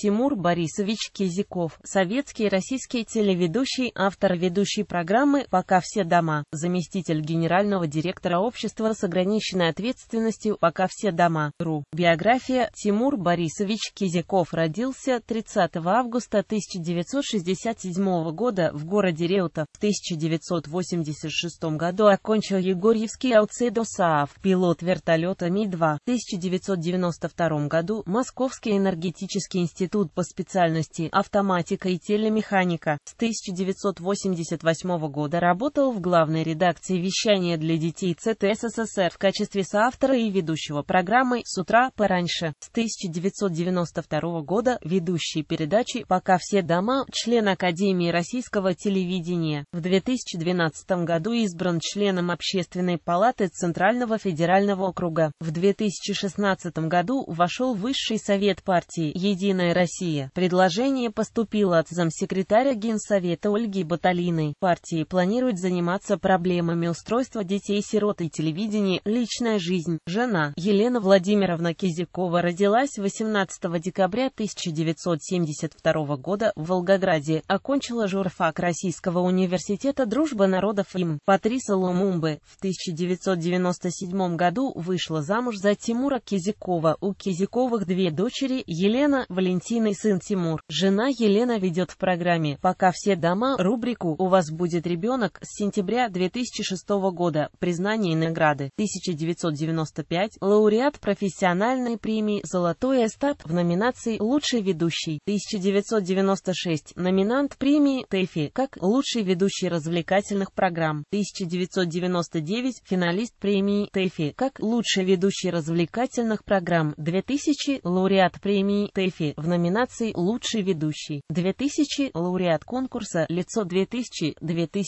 Тимур Борисович Кизиков, советский и российский телеведущий, автор ведущей программы «Пока все дома», заместитель генерального директора общества с ограниченной ответственностью «Пока все дома». РУ. Биография Тимур Борисович Кизиков родился 30 августа 1967 года в городе Реутов. В 1986 году окончил Егорьевский аутсайдо СААФ, пилот вертолета Ми-2. В 1992 году Московский энергетический институт институт по специальности автоматика и телемеханика. С 1988 года работал в главной редакции вещания для детей ЦТ СССР в качестве соавтора и ведущего программы «С утра пораньше». С 1992 года ведущий передачи «Пока все дома» член Академии российского телевидения. В 2012 году избран членом Общественной палаты Центрального федерального округа. В 2016 году вошел в Высший совет партии «Единая Россия». Предложение поступило от замсекретаря Генсовета Ольги Баталиной. Партии планируют заниматься проблемами устройства детей-сирот и телевидения «Личная жизнь». Жена Елена Владимировна Кизякова родилась 18 декабря 1972 года в Волгограде, окончила журфак Российского университета «Дружба народов им». Патриса Лумумбы в 1997 году вышла замуж за Тимура Кизякова. У Кизяковых две дочери Елена, Валентина Кристиной сын Тимур, жена Елена ведет в программе «Пока все дома» рубрику «У вас будет ребенок» с сентября 2006 года, признание и награды, 1995, лауреат профессиональной премии «Золотой эстат» в номинации «Лучший ведущий», 1996, номинант премии «ТЭФИ» как «Лучший ведущий развлекательных программ», 1999, финалист премии «ТЭФИ» как «Лучший ведущий развлекательных программ», 2000, лауреат премии «ТЭФИ» в номинации номинации «Лучший ведущий» 2000, лауреат конкурса «Лицо 2000-2006»,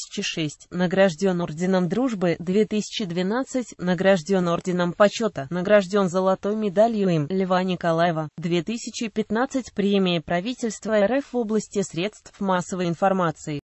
награжден Орденом Дружбы 2012, награжден Орденом Почета, награжден золотой медалью им Льва Николаева 2015 премии правительства РФ в области средств массовой информации.